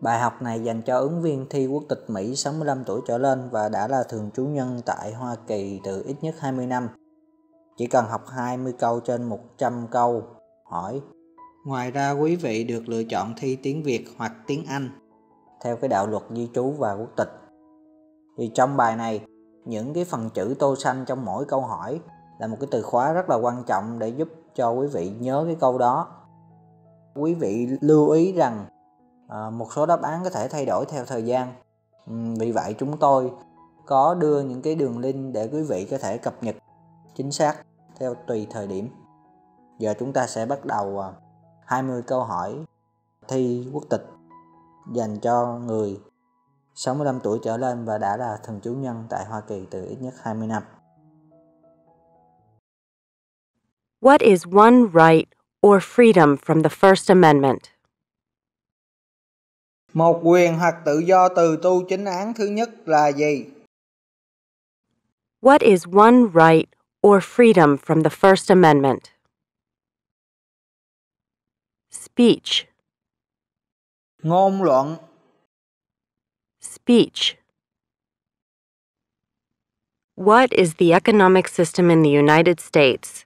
Bài học này dành cho ứng viên thi quốc tịch Mỹ 65 tuổi trở lên và đã là thường trú nhân tại Hoa Kỳ từ ít nhất 20 năm. Chỉ cần học 20 câu trên 100 câu hỏi. Ngoài ra quý vị được lựa chọn thi tiếng Việt hoặc tiếng Anh theo cái đạo luật di trú và quốc tịch. Thì trong bài này, những cái phần chữ tô xanh trong mỗi câu hỏi là một cái từ khóa rất là quan trọng để giúp cho quý vị nhớ cái câu đó. Quý vị lưu ý rằng à, một số đáp án có thể thay đổi theo thời gian ừ, vì vậy chúng tôi có đưa những cái đường link để quý vị có thể cập nhật chính xác theo tùy thời điểm giờ chúng ta sẽ bắt đầu 20 à, câu hỏi thi quốc tịch dành cho người 65 tuổi trở lên và đã là thường trú nhân tại Hoa Kỳ từ ít nhất 20 năm. What is one right or freedom from the First Amendment? một quyền hoặc tự do từ tu chính án thứ nhất là gì What is one right or freedom from the First Amendment? Speech. Ngôn luận. Speech. What is the economic system in the United States?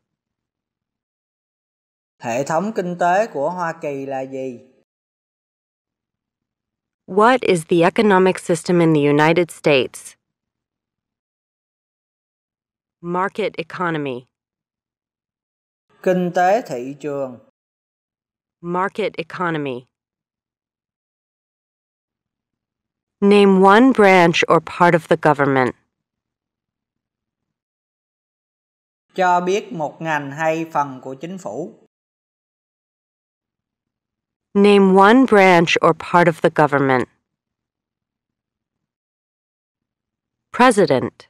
Hệ thống kinh tế của Hoa Kỳ là gì? What is the economic system in the United States? Market economy. Kinh tế thị trường. Market economy. Name one branch or part of the government. Cho biết một ngành hay phần của chính phủ. Name one branch or part of the government. President.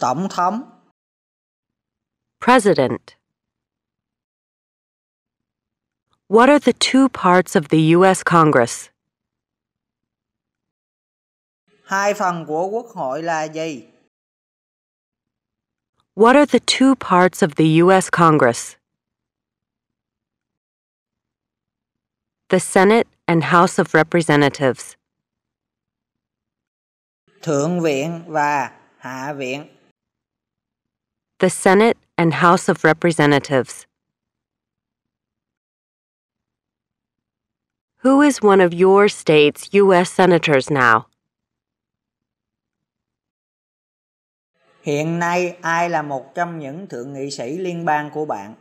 Tổng thống. President. What are the two parts of the U.S. Congress? Hai phần của Quốc hội là gì? What are the two parts of the U.S. Congress? the Senate and House of Representatives. Thượng viện và Hạ viện. The Senate and House of Representatives. Who is one of your state's U.S. Senators now? Hiện nay, ai là một trong những thượng nghị sĩ liên bang của bạn?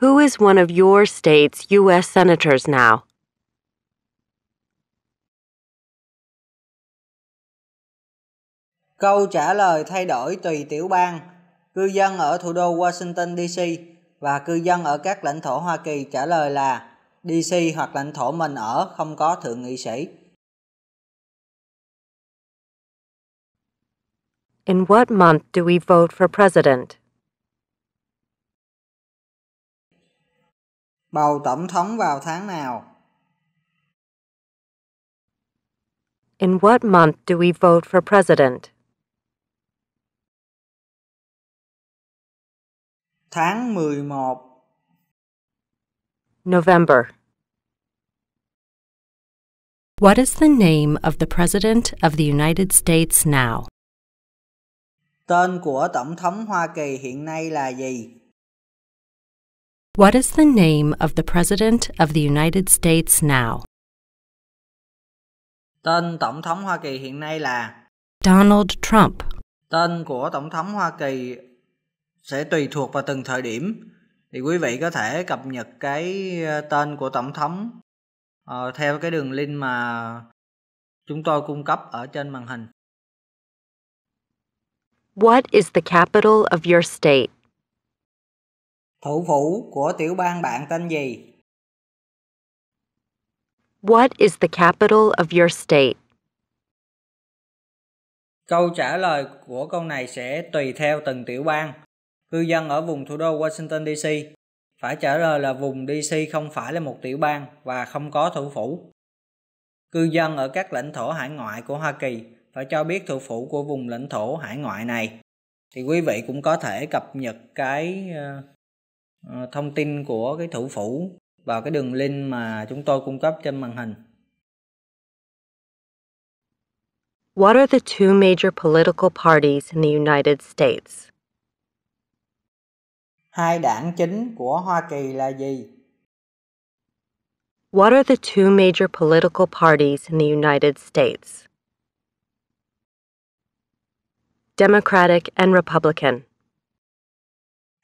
Who is one of your state's U.S. Senators now? Câu trả lời thay đổi tùy tiểu bang. Cư dân ở thủ đô Washington D.C. và cư dân ở các lãnh thổ Hoa Kỳ trả lời là D.C. hoặc lãnh thổ mình ở không có thượng nghị sĩ. In what month do we vote for president? Bầu tổng thống vào tháng nào? In what month do we vote for president? Tháng 11 November What is the name of the President of the United States now? Tên của Tổng thống Hoa Kỳ hiện nay là gì? What is the name of the President of the United States now? Tên Tổng thống Hoa Kỳ hiện nay là Donald Trump. Tên của Tổng thống Hoa Kỳ sẽ tùy thuộc vào từng thời điểm. Thì quý vị có thể cập nhật cái ờ, tên của Tổng thống uh, theo cái đường link mà chúng tôi cung cấp ở trên màn hình. What is the capital of your state? Thủ phủ của tiểu bang bạn tên gì? What is the capital of your state? Câu trả lời của câu này sẽ tùy theo từng tiểu bang. Cư dân ở vùng thủ đô Washington DC phải trả lời là vùng DC không phải là một tiểu bang và không có thủ phủ. Cư dân ở các lãnh thổ hải ngoại của Hoa Kỳ phải cho biết thủ phủ của vùng lãnh thổ hải ngoại này. Thì quý vị cũng có thể cập nhật cái ờ, Ờ, thông tin của cái thủ phủ và cái đường link mà chúng tôi cung cấp trên màn hình. What are the two major political parties in the United States? Hai đảng chính của Hoa Kỳ là gì? What are the two major political parties in the United States? Democratic and Republican.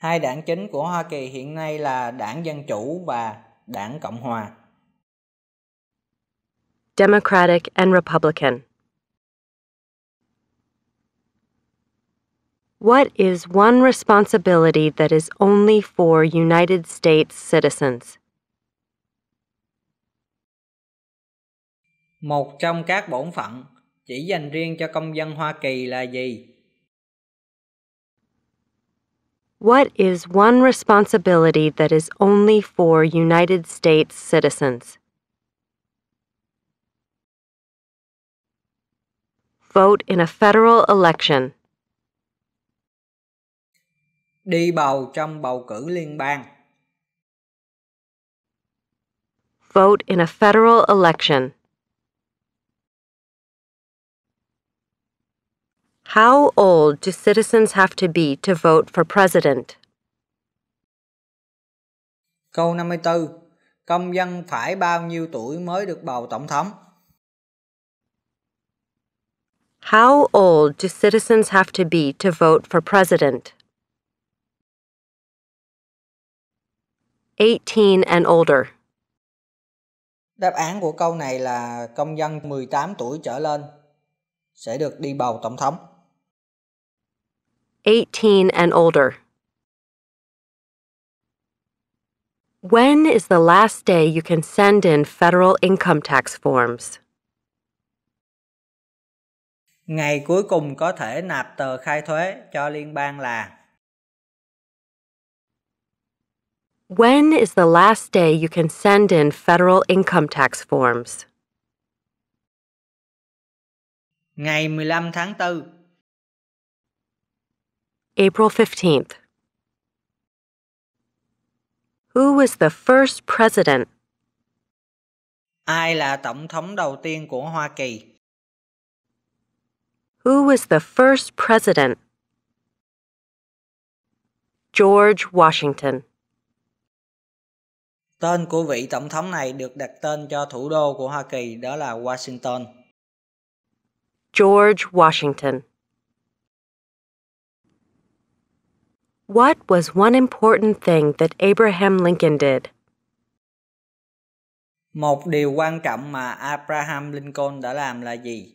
Hai đảng chính của Hoa Kỳ hiện nay là Đảng Dân Chủ và Đảng Cộng Hòa. Democratic and Republican. What is one responsibility that is only for United States citizens? Một trong các bổn phận chỉ dành riêng cho công dân Hoa Kỳ là gì? What is one responsibility that is only for United States citizens? Vote in a federal election. Đi bầu trong bầu cử liên bang. Vote in a federal election. How old do citizens have to be to vote for president? Câu 54. Công dân phải bao nhiêu tuổi mới được bầu tổng thống? How old do citizens have to be to vote for president? 18 and older. Đáp án của câu này là công dân 18 tuổi trở lên sẽ được đi bầu tổng thống. 18 and older. When is the last day you can send in federal income tax forms? Ngày cuối cùng có thể nạp tờ khai thuế cho liên bang là When is the last day you can send in federal income tax forms? Ngày 15 tháng 4 April 15th. Who was the first president? Ai là tổng thống đầu tiên của Hoa Kỳ? Who was the first president? George Washington. Tên của vị tổng thống này được đặt tên cho thủ đô của Hoa Kỳ đó là Washington. George Washington. What was one important thing that Abraham Lincoln did? Một điều quan trọng mà Abraham Lincoln đã làm là gì?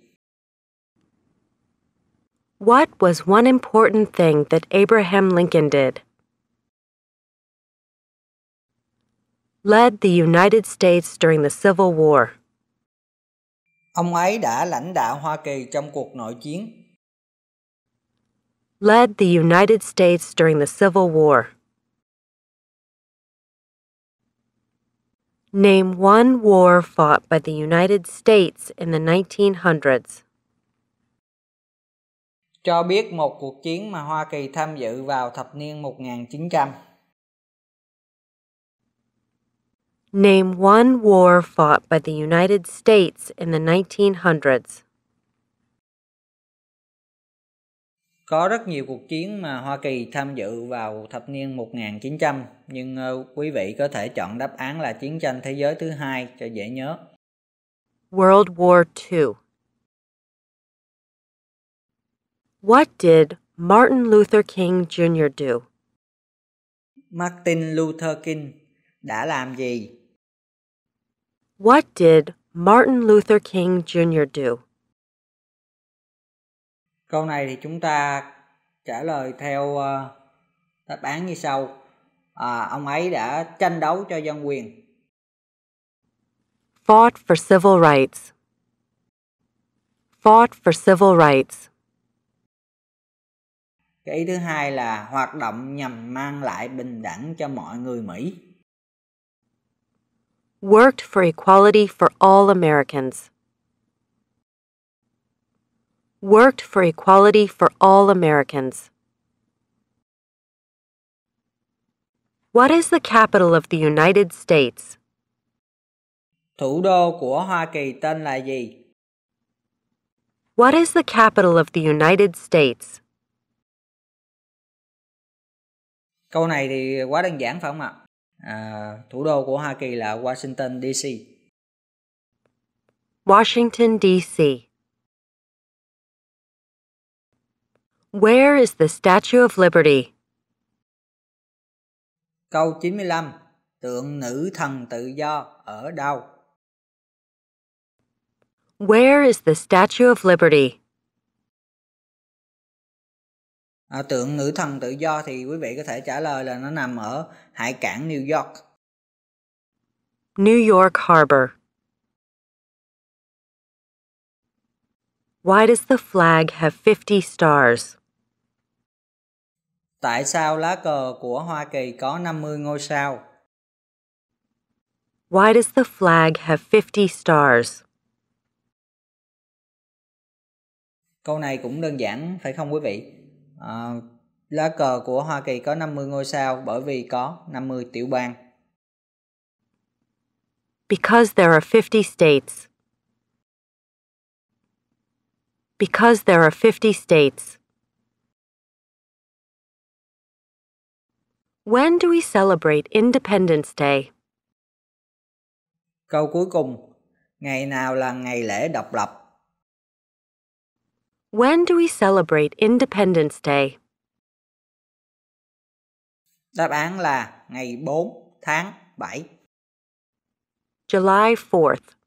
What was one important thing that Abraham Lincoln did? Led the United States during the Civil War. Ông ấy đã lãnh đạo Hoa Kỳ trong cuộc nội chiến led the United States during the Civil War. Name one war fought by the United States in the 1900s. Cho biết một cuộc chiến mà Hoa Kỳ tham dự vào thập niên 1900. Name one war fought by the United States in the 1900s. có rất nhiều cuộc chiến mà Hoa Kỳ tham dự vào thập niên 1900 nhưng ờ, quý vị có thể chọn đáp án là chiến tranh thế giới thứ hai cho dễ nhớ. World War II. What did Martin Luther King Jr. do? Martin Luther King đã làm gì? What did Martin Luther King Jr. do? câu này thì chúng ta trả lời theo ờ, đáp án như sau à, ông ấy đã tranh đấu cho dân quyền fought for civil rights fought for civil rights cái ý thứ hai là hoạt động nhằm mang lại bình đẳng cho mọi người Mỹ worked for equality for all Americans worked for equality for all Americans. What is the capital of the United States? Thủ đô của Hoa Kỳ tên là gì? What is the capital of the United States? Câu này thì quá đơn giản phải không ạ? À, thủ đô của Hoa Kỳ là Washington DC. Washington DC. Where is the Statue of Liberty? Câu 95. Tượng nữ thần tự do ở đâu? Where is the Statue of Liberty? À, tượng nữ thần tự do thì quý vị có thể trả lời là nó nằm ở hải cảng New York. New York Harbor. Why does the flag have 50 stars? Tại sao lá cờ của Hoa Kỳ có 50 ngôi sao? Why does the flag have 50 stars? Câu này cũng đơn giản phải không quý vị? À, lá cờ của Hoa Kỳ có 50 ngôi sao bởi vì có 50 tiểu bang. Because there are 50 states. Because there are 50 states. When do we celebrate Independence Day? Câu cuối cùng, ngày nào là ngày lễ độc lập? When do we celebrate Independence Day? Đáp án là ngày 4 tháng 7. July 4th.